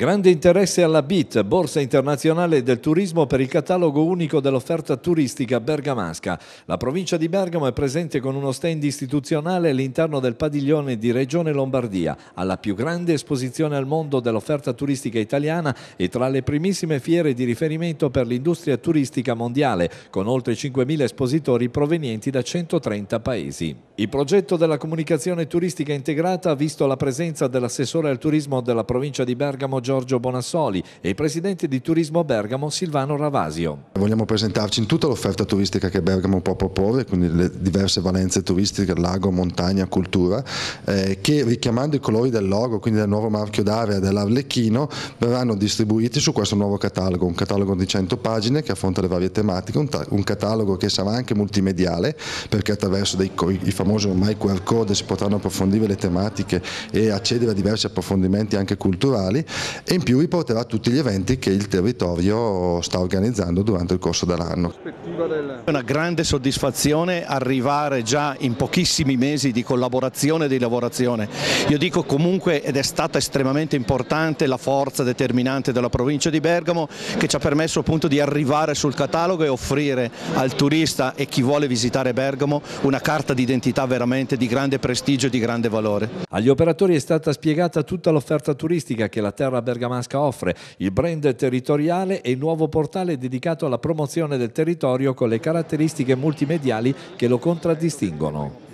Grande interesse alla BIT, Borsa Internazionale del Turismo per il catalogo unico dell'offerta turistica bergamasca. La provincia di Bergamo è presente con uno stand istituzionale all'interno del padiglione di Regione Lombardia, alla più grande esposizione al mondo dell'offerta turistica italiana e tra le primissime fiere di riferimento per l'industria turistica mondiale, con oltre 5.000 espositori provenienti da 130 paesi. Il progetto della comunicazione turistica integrata ha visto la presenza dell'assessore al turismo della provincia di Bergamo Giorgio Bonassoli e il presidente di Turismo Bergamo Silvano Ravasio. Vogliamo presentarci in tutta l'offerta turistica che Bergamo può proporre, quindi le diverse valenze turistiche, lago, montagna, cultura, eh, che richiamando i colori del logo, quindi del nuovo marchio d'area dell'Arlecchino, verranno distribuiti su questo nuovo catalogo, un catalogo di 100 pagine che affronta le varie tematiche, un, un catalogo che sarà anche multimediale perché attraverso dei, i famosi ormai QR code si potranno approfondire le tematiche e accedere a diversi approfondimenti anche culturali e in più vi porterà tutti gli eventi che il territorio sta organizzando durante il corso dell'anno. È una grande soddisfazione arrivare già in pochissimi mesi di collaborazione e di lavorazione. Io dico comunque ed è stata estremamente importante la forza determinante della provincia di Bergamo che ci ha permesso appunto di arrivare sul catalogo e offrire al turista e chi vuole visitare Bergamo una carta d'identità veramente di grande prestigio e di grande valore. Agli operatori è stata spiegata tutta l'offerta turistica che la terra Fiera Bergamasca offre, il brand territoriale e il nuovo portale dedicato alla promozione del territorio con le caratteristiche multimediali che lo contraddistinguono.